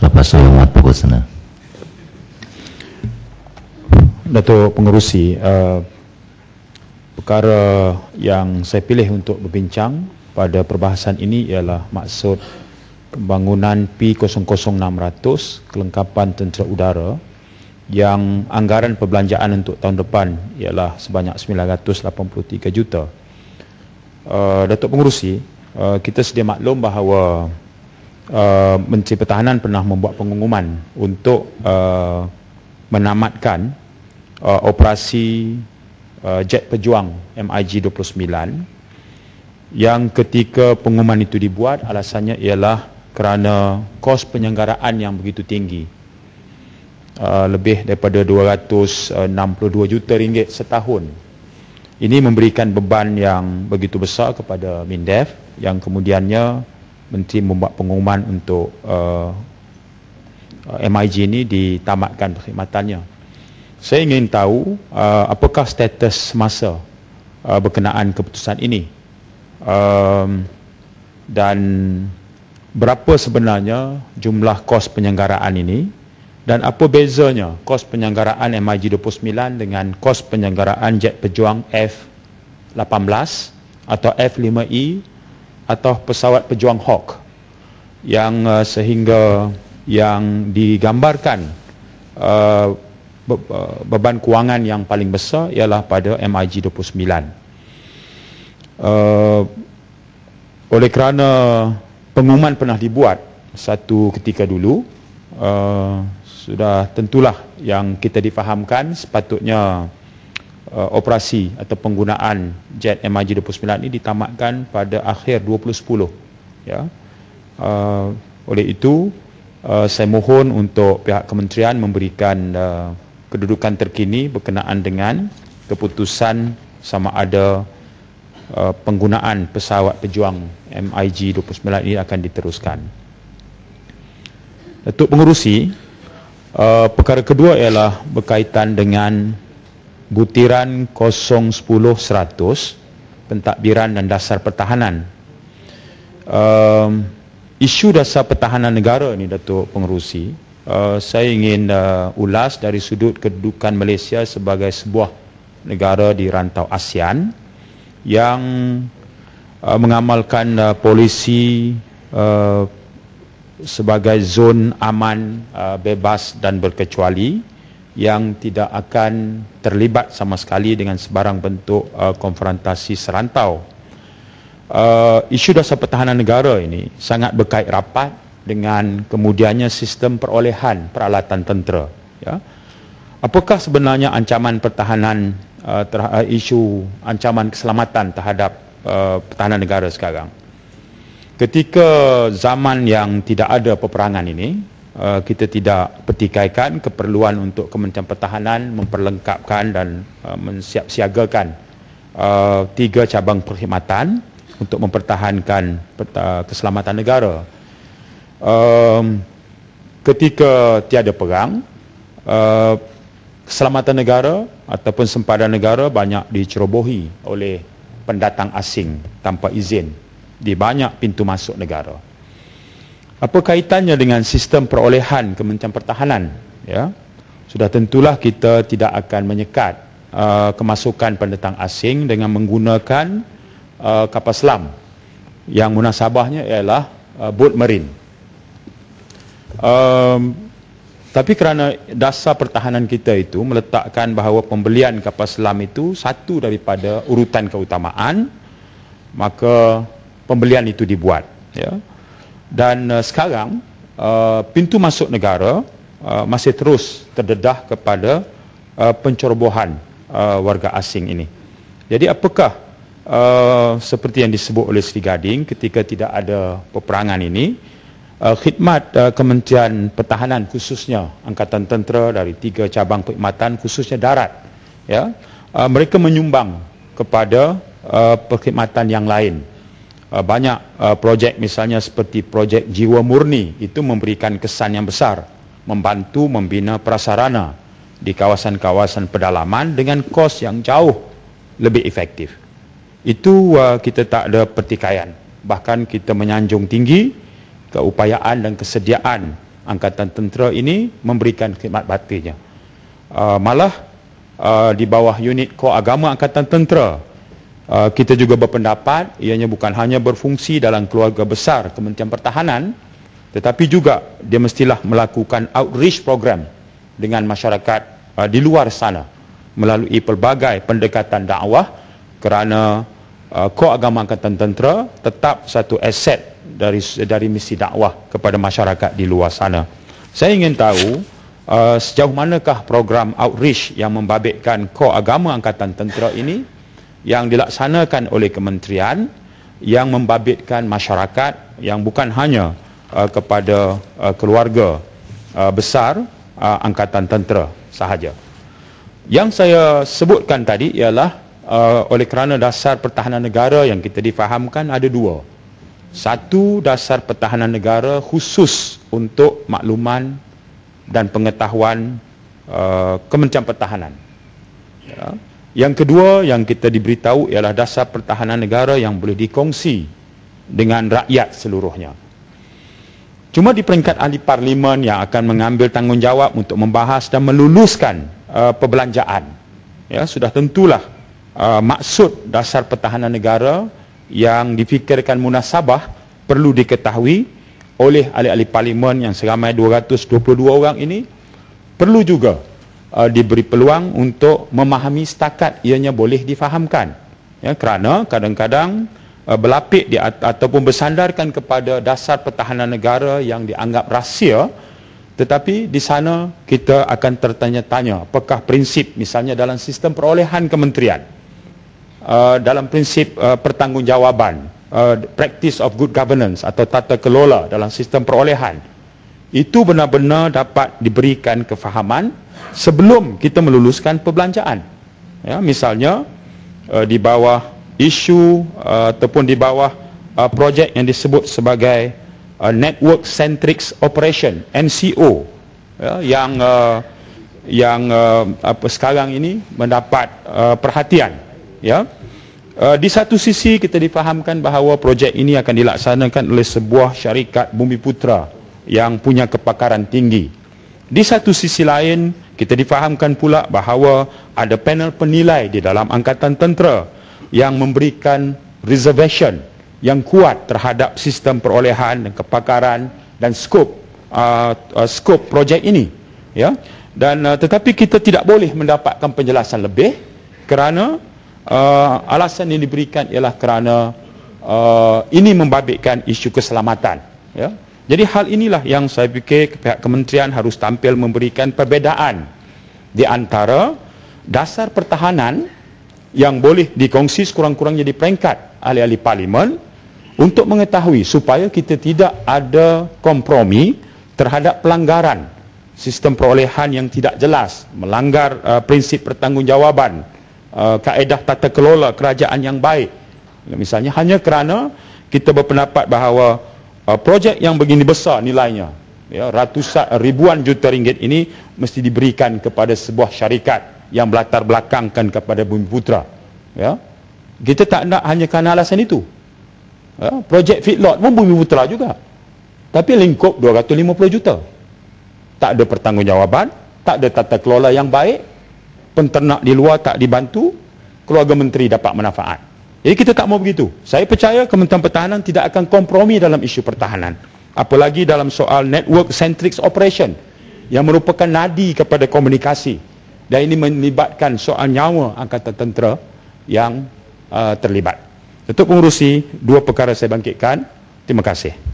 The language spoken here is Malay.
Selepas saya umat pukul sana. Datuk Pengerusi, uh, perkara yang saya pilih untuk berbincang pada perbahasan ini ialah maksud pembangunan P00600 kelengkapan tentera udara yang anggaran perbelanjaan untuk tahun depan ialah sebanyak 983 juta. Uh, Datuk Pengerusi, uh, kita sedia maklum bahawa Uh, Menteri Pertahanan pernah membuat pengumuman untuk uh, menamatkan uh, operasi uh, jet pejuang MIG-29 yang ketika pengumuman itu dibuat alasannya ialah kerana kos penyelenggaraan yang begitu tinggi uh, lebih daripada 262 juta ringgit setahun ini memberikan beban yang begitu besar kepada MINDEF yang kemudiannya menteri membuat pengumuman untuk uh, uh MIG ini ditamatkan perkhidmatannya. Saya ingin tahu uh, apakah status semasa uh, berkenaan keputusan ini um, dan berapa sebenarnya jumlah kos penyelenggaraan ini dan apa bezanya kos penyelenggaraan MIG 29 dengan kos penyelenggaraan jet pejuang F-18 atau F-5E atau pesawat pejuang Hawk yang uh, sehingga yang digambarkan uh, be- uh, beban kewangan yang paling besar ialah pada MIG 29. Uh, oleh kerana pengumuman pernah dibuat satu ketika dulu uh, sudah tentulah yang kita difahamkan sepatutnya uh, operasi atau penggunaan jet MiG-29 ini ditamatkan pada akhir 2010 ya. Uh, oleh itu uh, saya mohon untuk pihak kementerian memberikan uh, kedudukan terkini berkenaan dengan keputusan sama ada uh, penggunaan pesawat pejuang MiG-29 ini akan diteruskan. Datuk pengurusi, uh, perkara kedua ialah berkaitan dengan butiran 010100, 100 pentadbiran dan dasar pertahanan um, isu dasar pertahanan negara ni Datuk Pengerusi uh, eh, saya ingin uh, ulas dari sudut kedudukan Malaysia sebagai sebuah negara di rantau ASEAN yang uh, mengamalkan uh, polisi uh, sebagai zon aman uh, bebas dan berkecuali yang tidak akan terlibat sama sekali dengan sebarang bentuk uh, konfrontasi serantau. Uh, isu dasar pertahanan negara ini sangat berkait rapat dengan kemudiannya sistem perolehan peralatan tentera. Ya. Apakah sebenarnya ancaman pertahanan uh, terhadap uh, isu ancaman keselamatan terhadap uh, pertahanan negara sekarang? Ketika zaman yang tidak ada peperangan ini, Uh, kita tidak petikaikan keperluan untuk Kementerian Pertahanan memperlengkapkan dan uh, mensiapsiagakan uh, tiga cabang perkhidmatan untuk mempertahankan keselamatan negara. Um, ketika tiada perang, keselamatan negara ataupun sempadan negara banyak dicerobohi oleh pendatang asing tanpa izin di banyak pintu masuk negara apa kaitannya dengan sistem perolehan Kementerian Pertahanan ya sudah tentulah kita tidak akan menyekat uh, kemasukan pendatang asing dengan menggunakan uh, kapal selam yang munasabahnya ialah uh, boat marine um, tapi kerana dasar pertahanan kita itu meletakkan bahawa pembelian kapal selam itu satu daripada urutan keutamaan maka pembelian itu dibuat ya yeah dan uh, sekarang uh, pintu masuk negara uh, masih terus terdedah kepada uh, pencerobohan uh, warga asing ini. Jadi apakah uh, seperti yang disebut oleh Sri Gading ketika tidak ada peperangan ini uh, khidmat uh, Kementerian Pertahanan khususnya angkatan tentera dari tiga cabang perkhidmatan khususnya darat ya uh, mereka menyumbang kepada uh, perkhidmatan yang lain. Eh, banyak eh, projek misalnya seperti projek jiwa murni itu memberikan kesan yang besar membantu membina prasarana di kawasan-kawasan pedalaman dengan kos yang jauh lebih efektif itu eh, kita tak ada pertikaian bahkan kita menyanjung tinggi keupayaan dan kesediaan angkatan tentera ini memberikan khidmat batinya malah di bawah unit koagama angkatan tentera Ah, kita juga berpendapat ianya bukan hanya berfungsi dalam keluarga besar Kementerian Pertahanan tetapi juga dia mestilah melakukan outreach program dengan masyarakat uh, di luar sana melalui pelbagai pendekatan dakwah kerana uh, ah, agama angkatan tentera tetap satu aset dari dari misi dakwah kepada masyarakat di luar sana. Saya ingin tahu uh, sejauh manakah program outreach yang membabitkan agama angkatan tentera ini yang dilaksanakan oleh kementerian yang membabitkan masyarakat yang bukan hanya uh, kepada uh, keluarga uh, besar uh, angkatan tentera sahaja. Yang saya sebutkan tadi ialah uh, oleh kerana dasar pertahanan negara yang kita difahamkan ada dua. Satu dasar pertahanan negara khusus untuk makluman dan pengetahuan uh, kementerian pertahanan. Ya. Yang kedua yang kita diberitahu ialah dasar pertahanan negara yang boleh dikongsi dengan rakyat seluruhnya. Cuma di peringkat ahli parlimen yang akan mengambil tanggungjawab untuk membahas dan meluluskan uh, perbelanjaan. Ya, sudah tentulah uh, maksud dasar pertahanan negara yang difikirkan munasabah perlu diketahui oleh ahli-ahli parlimen yang seramai 222 orang ini perlu juga uh, diberi peluang untuk memahami setakat ianya boleh difahamkan ya kerana kadang-kadang uh, berlapik di at- ataupun bersandarkan kepada dasar pertahanan negara yang dianggap rahsia tetapi di sana kita akan tertanya-tanya apakah prinsip misalnya dalam sistem perolehan kementerian uh, dalam prinsip uh, pertanggungjawaban uh, practice of good governance atau tata kelola dalam sistem perolehan itu benar-benar dapat diberikan kefahaman sebelum kita meluluskan perbelanjaan. Ya, misalnya uh, di bawah isu uh, ataupun di bawah uh, projek yang disebut sebagai uh, Network Centrics Operation (NCO) ya, yang uh, yang uh, apa sekarang ini mendapat uh, perhatian. Ya. Uh, di satu sisi kita difahamkan bahawa projek ini akan dilaksanakan oleh sebuah syarikat Bumi Putra yang punya kepakaran tinggi. Di satu sisi lain, kita difahamkan pula bahawa ada panel penilai di dalam angkatan tentera yang memberikan reservation yang kuat terhadap sistem perolehan dan kepakaran dan skop uh, uh, skop projek ini ya dan uh, tetapi kita tidak boleh mendapatkan penjelasan lebih kerana uh, alasan yang diberikan ialah kerana uh, ini membabitkan isu keselamatan ya jadi hal inilah yang saya fikir pihak kementerian harus tampil memberikan perbezaan di antara dasar pertahanan yang boleh dikongsi sekurang-kurangnya di peringkat ahli-ahli parlimen untuk mengetahui supaya kita tidak ada kompromi terhadap pelanggaran sistem perolehan yang tidak jelas, melanggar uh, prinsip pertanggungjawaban, uh, kaedah tata kelola kerajaan yang baik. Misalnya hanya kerana kita berpendapat bahawa uh, projek yang begini besar nilainya ya ratusan ribuan juta ringgit ini mesti diberikan kepada sebuah syarikat yang belatar belakangkan kepada Bumi Putra ya kita tak nak hanya kerana alasan itu ya projek feedlot pun Bumi Putra juga tapi lingkup 250 juta tak ada pertanggungjawaban tak ada tata kelola yang baik penternak di luar tak dibantu keluarga menteri dapat manfaat jadi kita tak mau begitu. Saya percaya Kementerian Pertahanan tidak akan kompromi dalam isu pertahanan. Apalagi dalam soal network centric operation yang merupakan nadi kepada komunikasi dan ini melibatkan soal nyawa angkatan tentera yang uh, terlibat. Untuk pengurusi, dua perkara saya bangkitkan. Terima kasih.